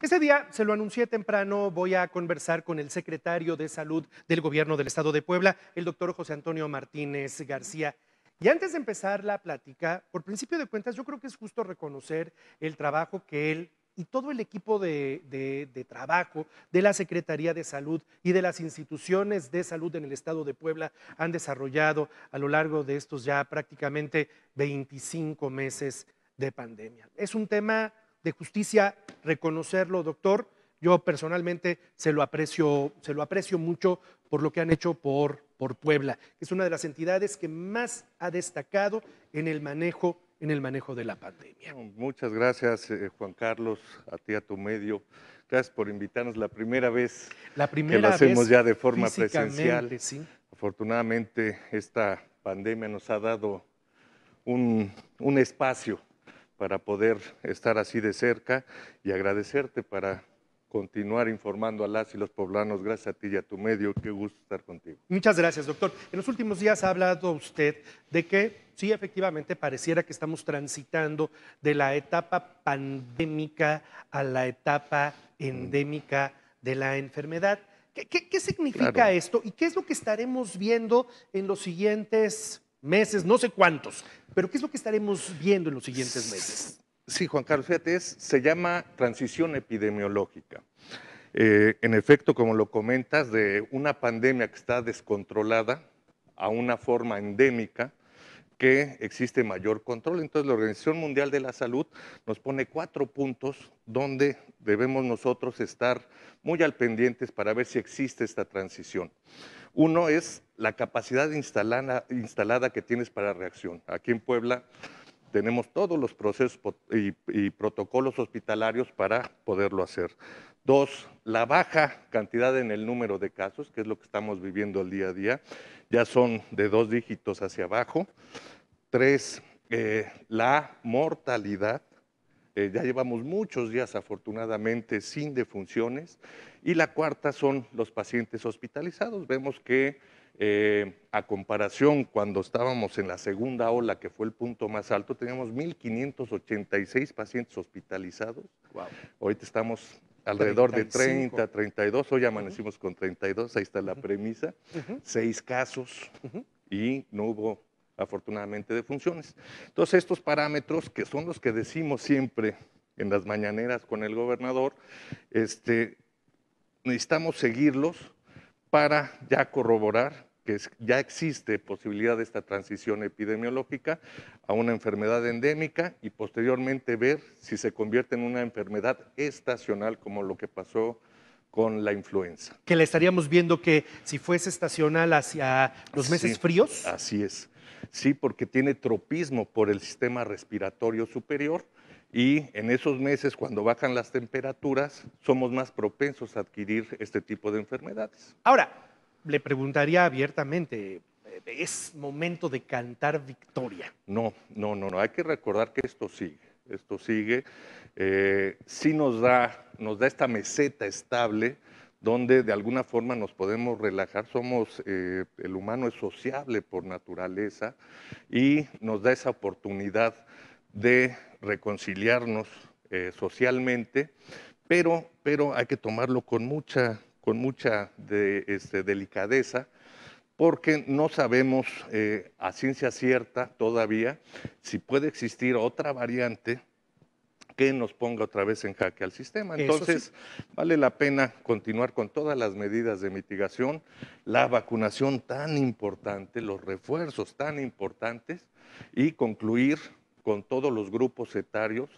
Ese día, se lo anuncié temprano, voy a conversar con el secretario de Salud del Gobierno del Estado de Puebla, el doctor José Antonio Martínez García. Y antes de empezar la plática, por principio de cuentas, yo creo que es justo reconocer el trabajo que él y todo el equipo de, trabajo de la Secretaría de Salud y de las instituciones de salud en el Estado de Puebla han desarrollado a lo largo de estos ya prácticamente 25 meses de pandemia. Es un tema de justicia reconocerlo, doctor. Yo personalmente se lo aprecio, se lo aprecio mucho por lo que han hecho por, por Puebla. Es una de las entidades que más ha destacado en el manejo en el manejo de la pandemia. Muchas gracias, eh, Juan Carlos, a ti, a tu medio. Gracias por invitarnos la primera vez la primera que lo hacemos ya de forma presencial. Afortunadamente, esta pandemia nos ha dado un, un espacio para poder estar así de cerca y agradecerte para continuar informando a las y los poblanos. Gracias a ti y a tu medio. Qué gusto estar contigo. Muchas gracias, doctor. En los últimos días ha hablado usted de que sí, efectivamente, pareciera que estamos transitando de la etapa pandémica a la etapa endémica de la enfermedad. ¿Qué, significa esto y qué es lo que estaremos viendo en los siguientes meses, no sé cuántos. Pero ¿qué es lo que estaremos viendo en los siguientes meses? Sí, Juan Carlos, fíjate, se llama transición epidemiológica. Eh, en efecto, como lo comentas, de una pandemia que está descontrolada a una forma endémica que existe mayor control. Entonces, la Organización Mundial de la Salud nos pone cuatro puntos donde debemos nosotros estar muy al pendientes para ver si existe esta transición. Uno es la capacidad instalada, que tienes para reacción. Aquí en Puebla tenemos todos los procesos y, protocolos hospitalarios para poderlo hacer. Dos, la baja cantidad en el número de casos, que es lo que estamos viviendo el día a día, ya son de dos dígitos hacia abajo. Tres, eh, la mortalidad eh, ya llevamos muchos días afortunadamente sin defunciones. Y la cuarta son los pacientes hospitalizados. Vemos que eh, a comparación cuando estábamos en la segunda ola, que fue el punto más alto, teníamos 1.586 pacientes hospitalizados. Wow. Ahorita estamos alrededor de 30, 32, hoy amanecimos con 32, ahí está la premisa, seis casos y no hubo afortunadamente de funciones. Entonces estos parámetros, que son los que decimos siempre en las mañaneras con el gobernador, este, necesitamos seguirlos para ya corroborar que ya existe posibilidad de esta transición epidemiológica a una enfermedad endémica y posteriormente ver si se convierte en una enfermedad estacional como lo que pasó con la influenza. Que le estaríamos viendo que si fuese estacional hacia los meses fríos. Así es. ¿sí? porque tiene tropismo por el sistema respiratorio superior y en esos meses cuando bajan las temperaturas somos más propensos a adquirir este tipo de enfermedades. Ahora, le preguntaría abiertamente, eh, ¿es momento de cantar victoria? No, no, no, no, hay que recordar que esto sigue, esto sigue, si eh, sí nos da esta meseta estable donde de alguna forma nos podemos relajar. Somos, eh, el humano es sociable por naturaleza y nos da esa oportunidad de reconciliarnos eh, socialmente, pero, pero hay que tomarlo con mucha, con mucha este, delicadeza porque no sabemos eh, a ciencia cierta todavía si puede existir otra variante que nos ponga otra vez en jaque al sistema. Entonces, vale la pena continuar con todas las medidas de mitigación, la vacunación tan importante, los refuerzos tan importantes y concluir con todos los grupos etarios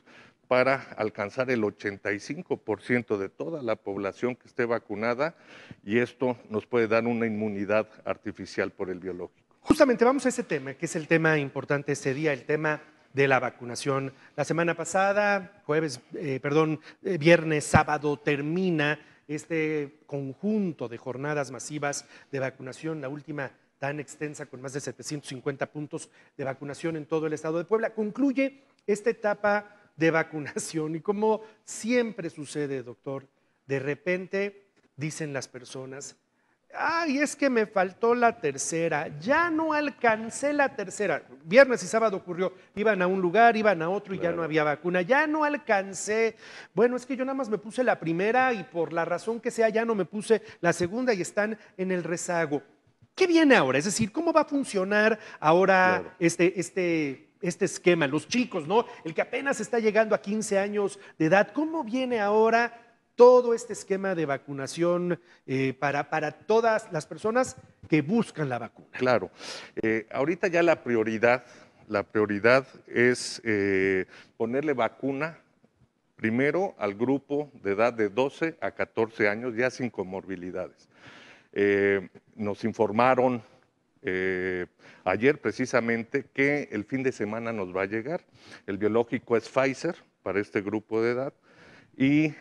para alcanzar el 85% de toda la población que esté vacunada y esto nos puede dar una inmunidad artificial por el biológico. Justamente vamos a ese tema, que es el tema importante ese día, el tema de la vacunación. La semana pasada, jueves, eh, perdón, eh, viernes, sábado, termina este conjunto de jornadas masivas de vacunación, la última tan extensa con más de 750 puntos de vacunación en todo el estado de Puebla. Concluye esta etapa de vacunación y como siempre sucede, doctor, de repente dicen las personas, Ay, es que me faltó la tercera, ya no alcancé la tercera. Viernes y sábado ocurrió, iban a un lugar, iban a otro y ya no había vacuna, ya no alcancé. Bueno, es que yo nada más me puse la primera y por la razón que sea ya no me puse la segunda y están en el rezago. ¿Qué viene ahora? Es decir, ¿cómo va a funcionar ahora este, este este esquema, los chicos, ¿no? El que apenas está llegando a 15 años de edad, ¿cómo viene ahora todo este esquema de vacunación eh, para, para, todas las personas que buscan la vacuna. Claro, eh, ahorita ya la prioridad, la prioridad es eh, ponerle vacuna primero al grupo de edad de 12 a 14 años, ya sin comorbilidades. nos informaron ayer precisamente que el fin de semana nos va a llegar. El biológico es Pfizer para este grupo de edad y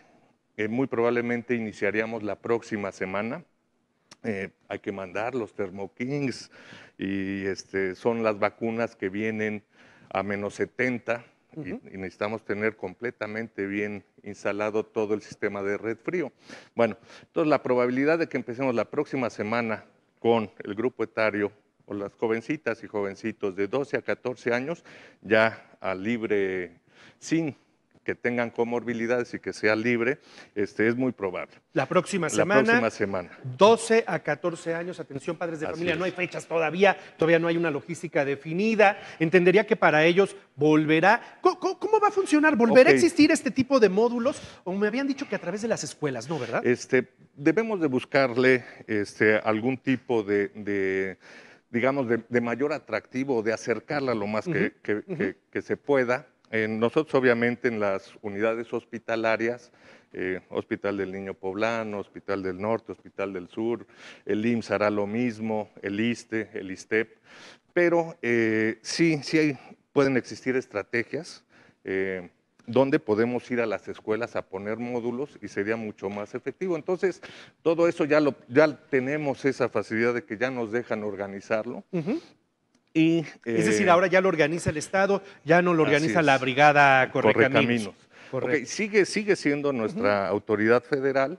muy probablemente iniciaríamos la próxima semana. Eh, hay que mandar los Kings y este, son las vacunas que vienen a menos 70 y, y, necesitamos tener completamente bien instalado todo el sistema de red frío. Bueno, entonces la probabilidad de que empecemos la próxima semana con el grupo etario o las jovencitas y jovencitos de 12 a 14 años ya a libre sin que tengan comorbilidades y que sea libre, este, es muy probable. La próxima semana. La próxima semana. 12 a 14 años, atención padres de familia, no hay fechas todavía, todavía no hay una logística definida. Entendería que para ellos volverá. ¿Cómo, va a funcionar? ¿Volverá a existir este tipo de módulos? O me habían dicho que a través de las escuelas, ¿no, verdad? Este, debemos de buscarle este, algún tipo de, digamos, de, mayor atractivo, de acercarla lo más que se pueda nosotros obviamente en las unidades hospitalarias, eh, Hospital del Niño Poblano, Hospital del Norte, Hospital del Sur, el IMSS hará lo mismo, el ISTE, el ISTEP, pero eh, sí, sí hay, pueden existir estrategias eh, donde podemos ir a las escuelas a poner módulos y sería mucho más efectivo. Entonces, todo eso ya, lo, ya tenemos esa facilidad de que ya nos dejan organizarlo es decir, eh, ahora ya lo organiza el Estado, ya no lo organiza la Brigada Correcaminos. Correcaminos. sigue, sigue siendo nuestra autoridad federal,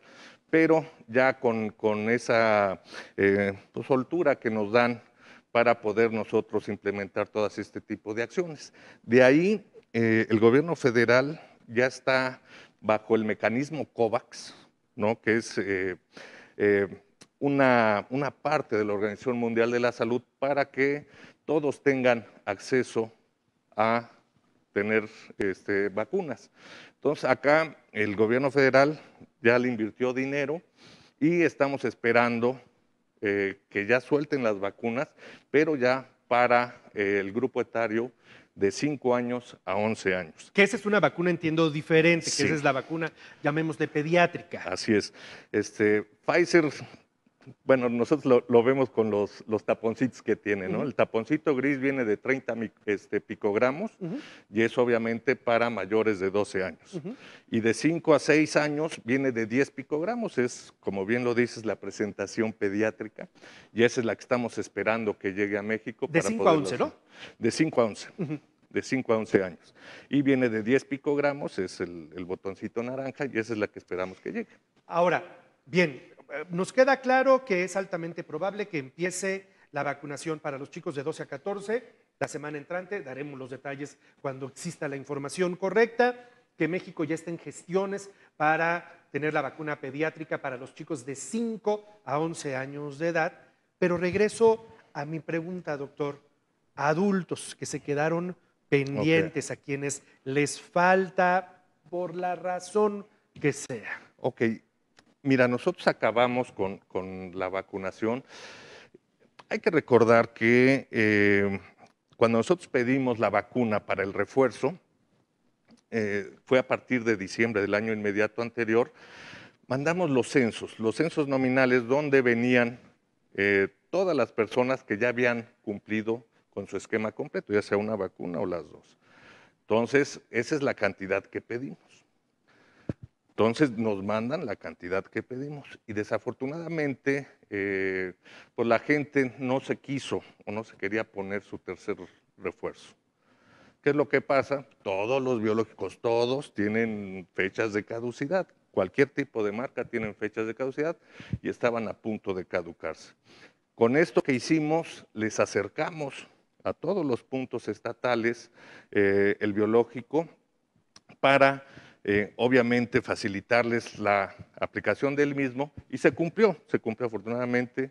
pero ya con, esa eh, pues, soltura que nos dan para poder nosotros implementar todas este tipo de acciones. De ahí, eh, el gobierno federal ya está bajo el mecanismo COVAX, ¿no? que es una, parte de la Organización Mundial de la Salud para que todos tengan acceso a tener este, vacunas. Entonces, acá el gobierno federal ya le invirtió dinero y estamos esperando eh, que ya suelten las vacunas, pero ya para eh, el grupo etario de 5 años a 11 años. Que esa es una vacuna, entiendo, diferente, que esa es la vacuna, llamemos, de pediátrica. Así es. Este, Pfizer bueno, nosotros lo, vemos con los, los, taponcitos que tiene, ¿no? El taponcito gris viene de 30 este, picogramos y es obviamente para mayores de 12 años. Y de 5 a 6 años viene de 10 picogramos, es, como bien lo dices, la presentación pediátrica y esa es la que estamos esperando que llegue a México. De 5 a 11, ¿no? De 5 a 11 de 5 a 11 años. Y viene de 10 picogramos, es el, el, botoncito naranja, y esa es la que esperamos que llegue. Ahora, bien, nos queda claro que es altamente probable que empiece la vacunación para los chicos de 12 a 14 la semana entrante, daremos los detalles cuando exista la información correcta, que México ya está en gestiones para tener la vacuna pediátrica para los chicos de 5 a 11 años de edad. Pero regreso a mi pregunta, doctor, adultos que se quedaron pendientes, a quienes les falta por la razón que sea. Ok, Mira, nosotros acabamos con, la vacunación. Hay que recordar que eh, cuando nosotros pedimos la vacuna para el refuerzo, eh, fue a partir de diciembre del año inmediato anterior, mandamos los censos, los censos nominales donde venían eh, todas las personas que ya habían cumplido con su esquema completo, ya sea una vacuna o las dos. Entonces, esa es la cantidad que pedimos. Entonces nos mandan la cantidad que pedimos y desafortunadamente eh, pues, la gente no se quiso o no se quería poner su tercer refuerzo. ¿Qué es lo que pasa? Todos los biológicos, todos tienen fechas de caducidad. Cualquier tipo de marca tienen fechas de caducidad y estaban a punto de caducarse. Con esto que hicimos, les acercamos a todos los puntos estatales eh, el biológico para eh, obviamente facilitarles la aplicación del mismo y se cumplió, se cumplió afortunadamente,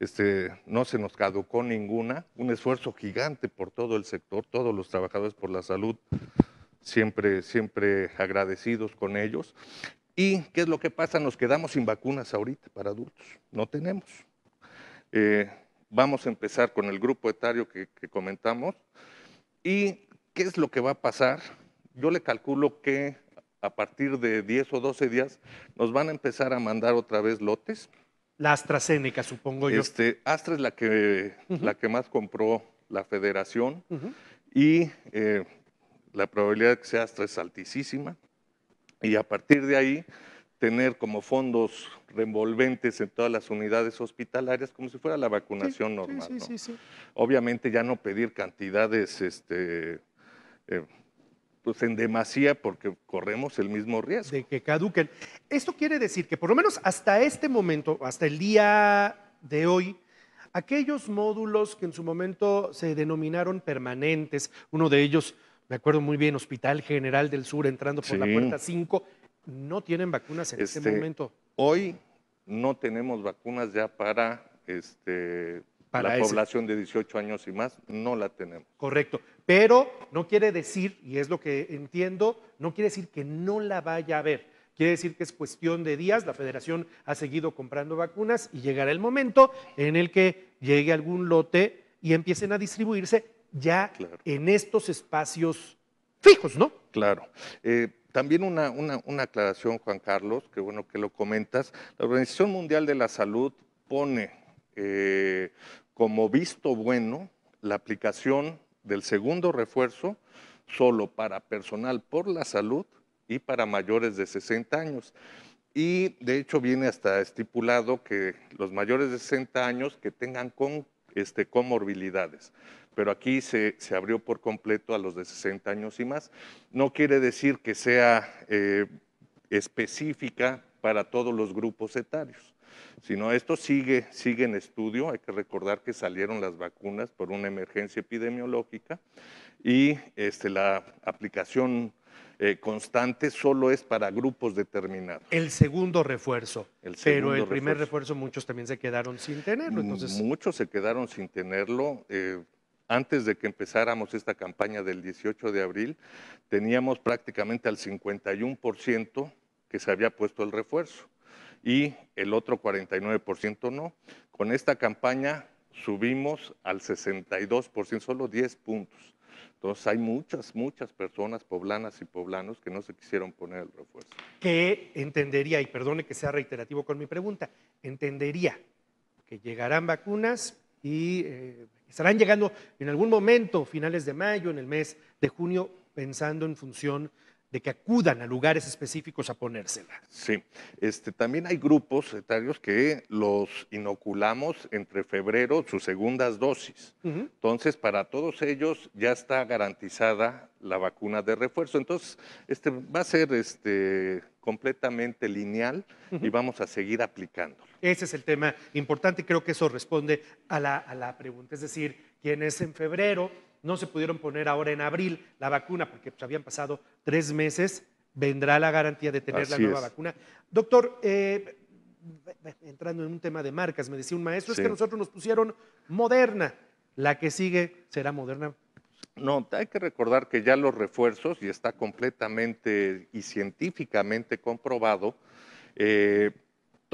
este, no se nos caducó ninguna, un esfuerzo gigante por todo el sector, todos los trabajadores por la salud, siempre, siempre agradecidos con ellos. ¿Y qué es lo que pasa? Nos quedamos sin vacunas ahorita para adultos, no tenemos. Eh, vamos a empezar con el grupo etario que comentamos. ¿Y qué es lo que va a pasar? Yo le calculo que a partir de 10 o 12 días, nos van a empezar a mandar otra vez lotes. La AstraZeneca, supongo yo. Este, Astra es la que, la que más compró la federación y eh, la probabilidad de que sea Astra es altísima. Y a partir de ahí, tener como fondos revolventes en todas las unidades hospitalarias, como si fuera la vacunación normal. Obviamente ya no pedir cantidades este, eh, pues en demasía porque corremos el mismo riesgo. De que caduquen. Esto quiere decir que por lo menos hasta este momento, hasta el día de hoy, aquellos módulos que en su momento se denominaron permanentes, uno de ellos, me acuerdo muy bien, Hospital General del Sur entrando por la puerta 5, no tienen vacunas en este, este momento. Hoy no tenemos vacunas ya para este, la población de 18 años y más no la tenemos. Correcto, pero no quiere decir, y es lo que entiendo, no quiere decir que no la vaya a haber Quiere decir que es cuestión de días, la federación ha seguido comprando vacunas y llegará el momento en el que llegue algún lote y empiecen a distribuirse ya en estos espacios fijos, ¿no? Claro. Eh, también una, una, aclaración, Juan Carlos, que bueno que lo comentas. La Organización Mundial de la Salud pone eh, como visto bueno la aplicación del segundo refuerzo solo para personal por la salud y para mayores de 60 años. Y de hecho viene hasta estipulado que los mayores de 60 años que tengan con, este, comorbilidades. Pero aquí se, abrió por completo a los de 60 años y más. No quiere decir que sea eh, específica para todos los grupos etarios sino esto sigue, sigue en estudio. Hay que recordar que salieron las vacunas por una emergencia epidemiológica y este, la aplicación eh, constante solo es para grupos determinados. El segundo refuerzo. pero el primer refuerzo muchos también se quedaron sin tenerlo. Muchos se quedaron sin tenerlo. Eh, antes de que empezáramos esta campaña del 18 de abril, teníamos prácticamente al 51% que se había puesto el refuerzo y el otro 49% no. Con esta campaña subimos al 62%, solo 10 puntos. Entonces hay muchas, muchas personas poblanas y poblanos que no se quisieron poner el refuerzo. Que entendería, y perdone que sea reiterativo con mi pregunta, entendería que llegarán vacunas y eh, estarán llegando en algún momento, finales de mayo, en el mes de junio, pensando en función de de que acudan a lugares específicos a ponérsela. Sí, este, también hay grupos etarios que los inoculamos entre febrero sus segundas dosis. Entonces, para todos ellos ya está garantizada la vacuna de refuerzo. Entonces, este, va a ser este, completamente lineal y vamos a seguir aplicando Ese es el tema importante y creo que eso responde a la, pregunta. Es decir, ¿quién es en febrero no se pudieron poner ahora en abril la vacuna porque ya pues, habían pasado tres meses, vendrá la garantía de tener la nueva vacuna. Doctor, eh, entrando en un tema de marcas, me decía un maestro, es que nosotros nos pusieron Moderna, la que sigue será Moderna. No, hay que recordar que ya los refuerzos, y está completamente y científicamente comprobado, eh,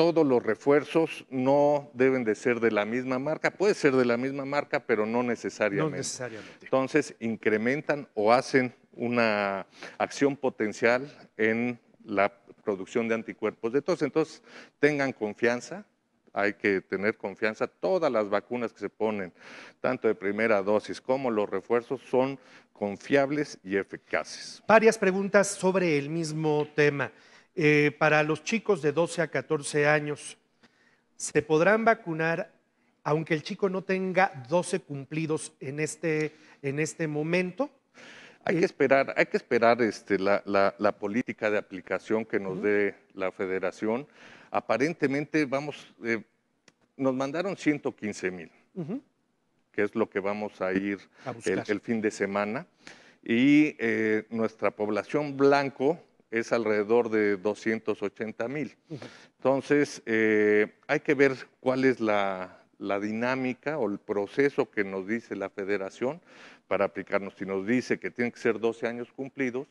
todos los refuerzos no deben de ser de la misma marca, puede ser de la misma marca, pero no necesariamente. No necesariamente. Entonces, incrementan o hacen una acción potencial en la producción de anticuerpos Entonces, tengan confianza, hay que tener confianza. Todas las vacunas que se ponen, tanto de primera dosis como los refuerzos, son confiables y eficaces. Varias preguntas sobre el mismo tema. Eh, para los chicos de 12 a 14 años. Se podrán vacunar aunque el chico no tenga 12 cumplidos en este, en este momento. Hay que eh, esperar, hay que esperar este, la, política de aplicación que nos dé la federación. Aparentemente vamos, eh, nos mandaron 115 mil, que es lo que vamos a ir el, fin de semana. Y nuestra población blanco es alrededor de 280 mil. Entonces, eh, hay que ver cuál es la, dinámica o el proceso que nos dice la federación para aplicarnos. Si nos dice que tienen que ser 12 años cumplidos,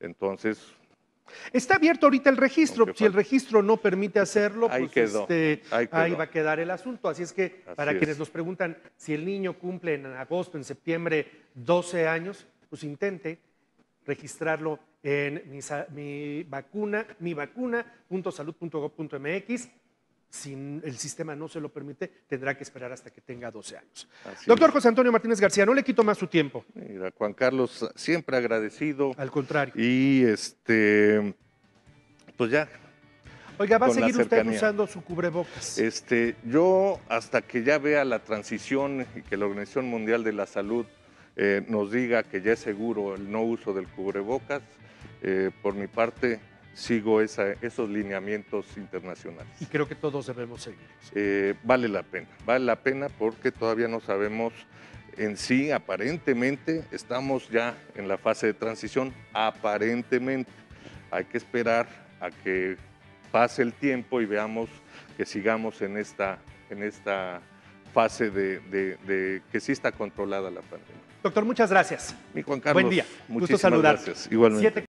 entonces... Está abierto ahorita el registro. Si el registro no permite hacerlo, pues, este, ahí pues ahí, va a quedar el asunto. Así es que para quienes nos preguntan si el niño cumple en agosto, en septiembre, 12 años, pues intente registrarlo en mi, mi vacuna, mi vacuna.salud.gov.mx. Si el sistema no se lo permite, tendrá que esperar hasta que tenga 12 años. Doctor José Antonio Martínez García, no le quito más su tiempo. Mira, Juan Carlos, siempre agradecido. Al contrario. Y este, pues ya, Oiga, ¿va a seguir usted usando su cubrebocas? Este, yo hasta que ya vea la transición y que la Organización Mundial de la Salud eh, nos diga que ya es seguro el no uso del cubrebocas, eh, por mi parte sigo esos lineamientos internacionales. Y creo que todos debemos seguir. Eh, vale la pena, vale la pena porque todavía no sabemos en sí, aparentemente estamos ya en la fase de transición, aparentemente. Hay que esperar a que pase el tiempo y veamos que sigamos en esta, en esta fase de, que sí está controlada la pandemia. Doctor, muchas gracias. Mi Juan Carlos. Buen día. Muchísimas Gusto Gracias.